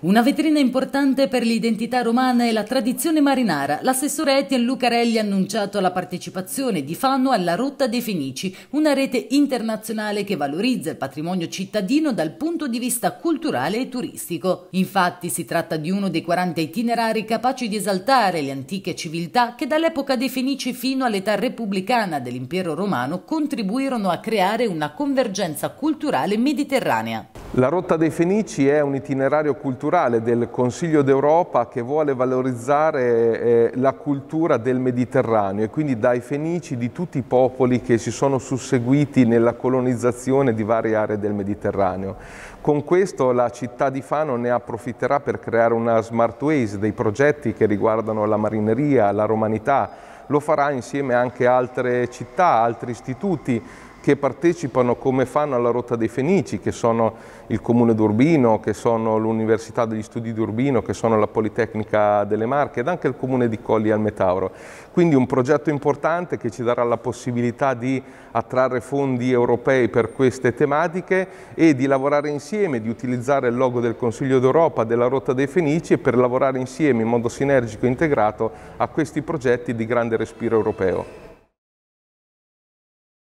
Una vetrina importante per l'identità romana e la tradizione marinara. L'assessore Etienne Lucarelli ha annunciato la partecipazione di Fanno alla Rotta dei Fenici, una rete internazionale che valorizza il patrimonio cittadino dal punto di vista culturale e turistico. Infatti si tratta di uno dei 40 itinerari capaci di esaltare le antiche civiltà che dall'epoca dei Fenici fino all'età repubblicana dell'impero romano contribuirono a creare una convergenza culturale mediterranea. La Rotta dei Fenici è un itinerario culturale del Consiglio d'Europa che vuole valorizzare eh, la cultura del Mediterraneo e quindi dai Fenici di tutti i popoli che si sono susseguiti nella colonizzazione di varie aree del Mediterraneo. Con questo la città di Fano ne approfitterà per creare una smart ways, dei progetti che riguardano la marineria, la romanità, lo farà insieme anche a altre città, altri istituti, che partecipano come fanno alla Rotta dei Fenici, che sono il Comune d'Urbino, che sono l'Università degli Studi di Urbino, che sono la Politecnica delle Marche ed anche il Comune di Colli al Metauro. Quindi un progetto importante che ci darà la possibilità di attrarre fondi europei per queste tematiche e di lavorare insieme, di utilizzare il logo del Consiglio d'Europa, della Rotta dei Fenici e per lavorare insieme in modo sinergico e integrato a questi progetti di grande respiro europeo.